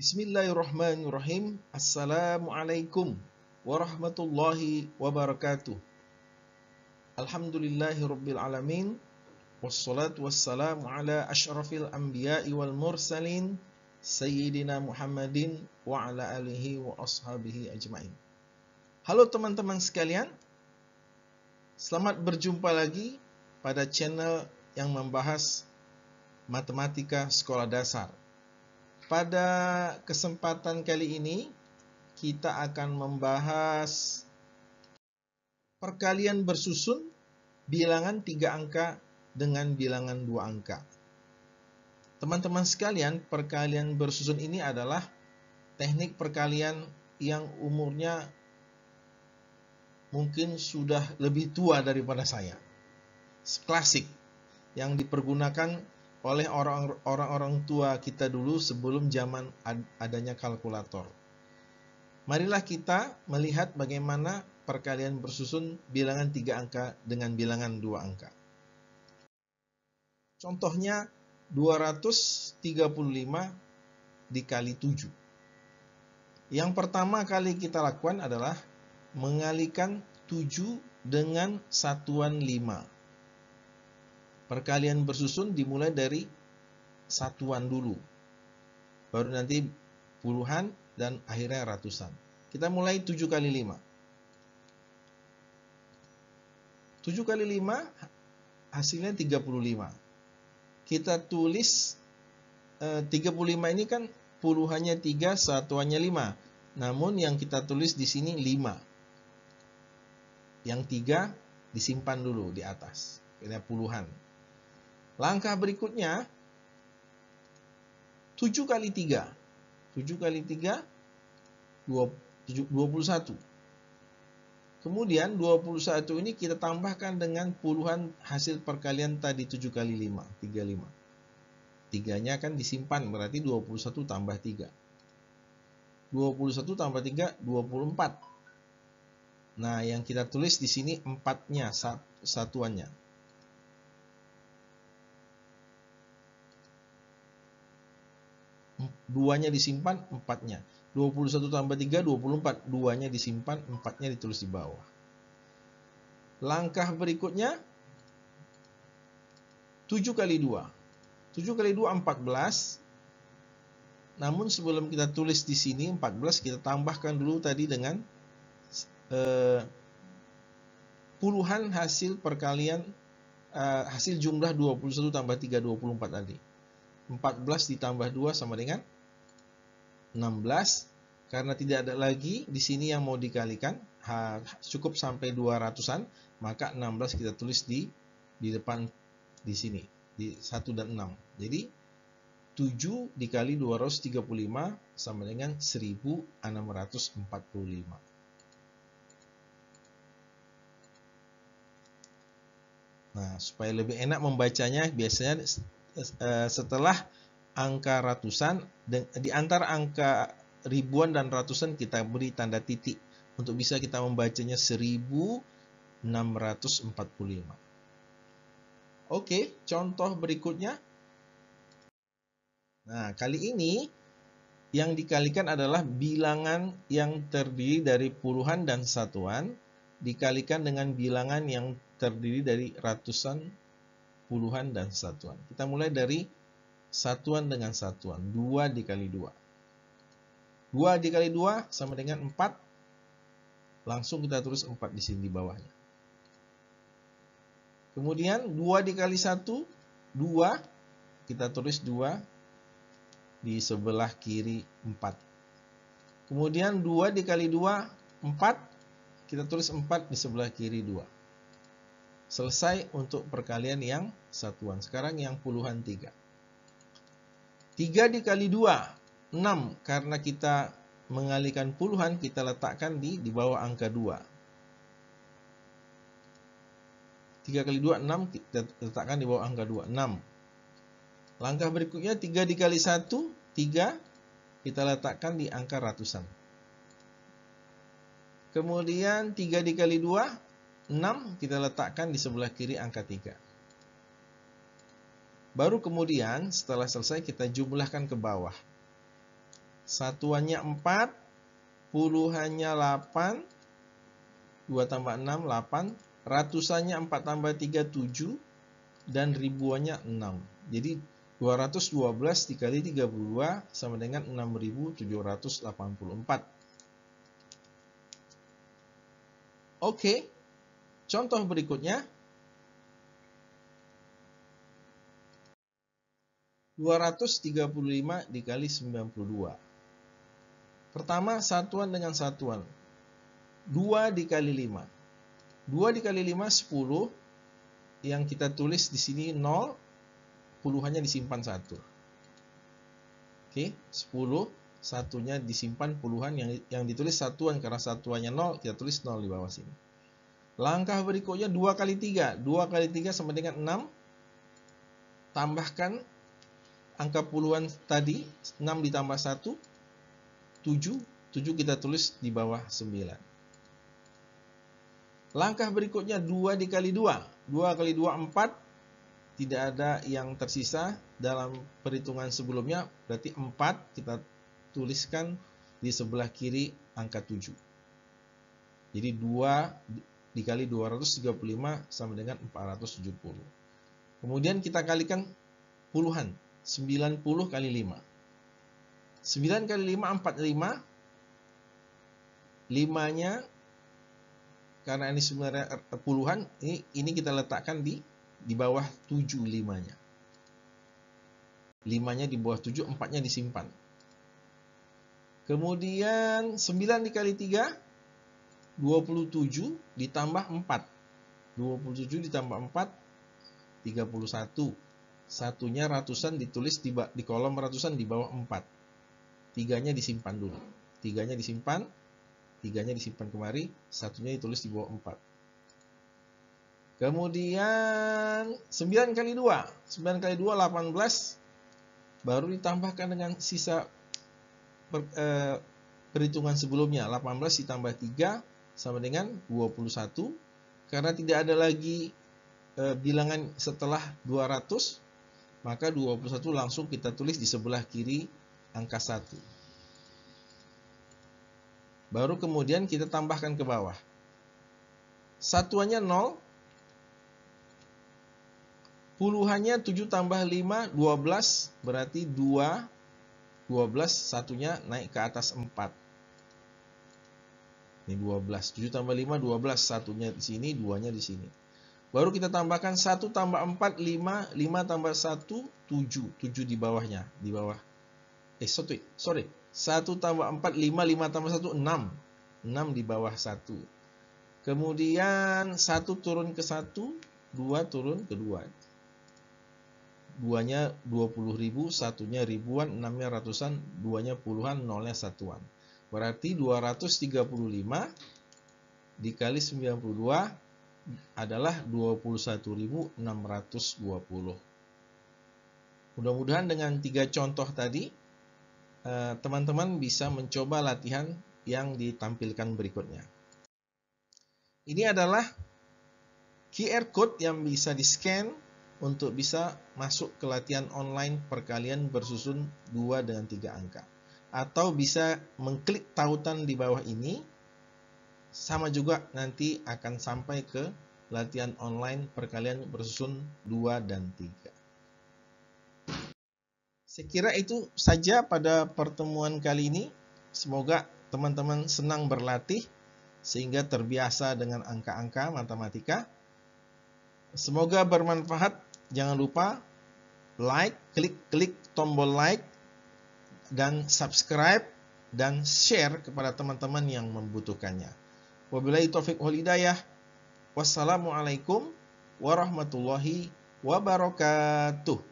Bismillahirrahmanirrahim. Assalamualaikum warahmatullahi wabarakatuh. Alhamdulillahirabbil alamin. Wassalatu wassalamu ala asyrafil anbiya'i wal mursalin sayyidina Muhammadin wa ala alihi wa ashabihi ajmain. Halo teman-teman sekalian. Selamat berjumpa lagi pada channel yang membahas matematika sekolah dasar pada kesempatan kali ini, kita akan membahas perkalian bersusun bilangan tiga angka dengan bilangan dua angka. Teman-teman sekalian, perkalian bersusun ini adalah teknik perkalian yang umurnya mungkin sudah lebih tua daripada saya. Klasik yang dipergunakan oleh orang-orang tua kita dulu sebelum zaman adanya kalkulator. Marilah kita melihat bagaimana perkalian bersusun bilangan tiga angka dengan bilangan dua angka. Contohnya 235 dikali 7. Yang pertama kali kita lakukan adalah mengalikan 7 dengan satuan 5. Perkalian bersusun dimulai dari satuan dulu. Baru nanti puluhan dan akhirnya ratusan. Kita mulai 7 kali 5. 7 kali 5 hasilnya 35. Kita tulis eh, 35 ini kan puluhannya 3, satuannya 5. Namun yang kita tulis di sini 5. Yang 3 disimpan dulu di atas. Ini puluhan. Langkah berikutnya 7 kali 3. 7 kali 3 21. Kemudian 21 ini kita tambahkan dengan puluhan hasil perkalian tadi 7 kali 5, 35. Tiganya akan disimpan berarti 21 tambah 3. 21 tambah 3 24. Nah, yang kita tulis di sini 4-nya, satuannya. duanya disimpan, empatnya. 21 tambah 3, 24. Duanya disimpan, empatnya ditulis di bawah. Langkah berikutnya, 7 kali 2. 7 kali 2, 14. Namun sebelum kita tulis di sini 14, kita tambahkan dulu tadi dengan eh, puluhan hasil perkalian, eh, hasil jumlah 21 tambah 3, 24 tadi. 14 ditambah 2 sama dengan 16 karena tidak ada lagi di sini yang mau dikalikan cukup sampai 200-an maka 16 kita tulis di di depan di sini di 1 dan 6 jadi 7 dikali 235 sama dengan 1645 Nah, supaya lebih enak membacanya, biasanya Eh, setelah angka ratusan di antara angka ribuan dan ratusan kita beri tanda titik untuk bisa kita membacanya 1645. Oke, contoh berikutnya. Nah, kali ini yang dikalikan adalah bilangan yang terdiri dari puluhan dan satuan dikalikan dengan bilangan yang terdiri dari ratusan puluhan, dan satuan. Kita mulai dari satuan dengan satuan. 2 dikali 2. 2 dikali 2 sama dengan 4. Langsung kita tulis 4 di sini di bawahnya. Kemudian 2 dikali 1, 2. Kita tulis 2 di sebelah kiri 4. Kemudian 2 dikali 2, 4. Kita tulis 4 di sebelah kiri 2. Selesai untuk perkalian yang satuan. Sekarang yang puluhan tiga. Tiga dikali dua, enam. Karena kita mengalihkan puluhan, kita letakkan di, di bawah angka dua. Tiga kali dua, enam. Kita letakkan di bawah angka dua, enam. Langkah berikutnya, tiga dikali satu, tiga. Kita letakkan di angka ratusan. Kemudian tiga dikali dua 6 kita letakkan di sebelah kiri angka 3. Baru kemudian setelah selesai kita jumlahkan ke bawah. Satuannya 4, puluhannya 8, 2 tambah 6, 8, ratusannya 4 tambah 3, 7, dan ribuannya 6. Jadi 212 dikali 32 sama dengan 6784. Oke, okay. Contoh berikutnya 235 dikali 92. Pertama satuan dengan satuan. 2 dikali 5. 2 dikali 5 10 yang kita tulis di sini 0 puluhannya disimpan 1. Oke, 10 satunya disimpan puluhan yang yang ditulis satuan karena satuannya 0 kita tulis 0 di bawah sini. Langkah berikutnya 2 kali 3. 2 kali 3 sama dengan 6. Tambahkan angka puluhan tadi. 6 ditambah 1. 7. 7 kita tulis di bawah 9. Langkah berikutnya 2 dikali 2. 2 kali 2, 4. Tidak ada yang tersisa dalam perhitungan sebelumnya. Berarti 4 kita tuliskan di sebelah kiri angka 7. Jadi 2 dikali 235 sama dengan 470. Kemudian kita kalikan puluhan, 90 kali 5. 9 kali 5, 45. 5-nya, karena ini sebenarnya puluhan, ini, ini kita letakkan di di bawah 7 5-nya. 5-nya di bawah 7, 4-nya disimpan. Kemudian 9 dikali 3, 27 ditambah 4. 27 ditambah 4, 31. Satunya ratusan ditulis di, di kolom ratusan di bawah 4. Tiganya disimpan dulu. Tiganya disimpan, tiganya disimpan kemari, satunya ditulis di bawah 4. Kemudian 9 kali 2. 9 kali 2, 18. Baru ditambahkan dengan sisa per, eh, perhitungan sebelumnya. 18 ditambah 3, sama dengan 21 karena tidak ada lagi e, bilangan setelah 200 maka 21 langsung kita tulis di sebelah kiri angka 1 baru kemudian kita tambahkan ke bawah satuannya 0 puluhannya 7 tambah 5 12 berarti 2 12 satunya naik ke atas 4 ini 12. 7 tambah 5, 12. Satunya di sini, duanya di sini. Baru kita tambahkan 1 tambah 4, 5. 5 tambah 1, 7. 7 di bawahnya. Di bawah. Eh, sorry. sorry. 1 tambah 4, 5. 5 tambah 1, 6. 6 di bawah 1. Kemudian 1 turun ke 1. 2 turun ke 2. Duanya 20 ribu, satunya ribuan, enamnya ratusan, duanya puluhan, nolnya satuan. Berarti 235 dikali 92 adalah 21.620. Mudah-mudahan dengan tiga contoh tadi, eh, teman-teman bisa mencoba latihan yang ditampilkan berikutnya. Ini adalah QR code yang bisa di-scan untuk bisa masuk ke latihan online perkalian bersusun 2 dengan 3 angka atau bisa mengklik tautan di bawah ini. Sama juga nanti akan sampai ke latihan online perkalian bersusun 2 dan 3. Sekira itu saja pada pertemuan kali ini. Semoga teman-teman senang berlatih sehingga terbiasa dengan angka-angka matematika. Semoga bermanfaat. Jangan lupa like, klik-klik tombol like dan subscribe dan share kepada teman-teman yang membutuhkannya. Wabillahi taufik wal hidayah. Wassalamualaikum warahmatullahi wabarakatuh.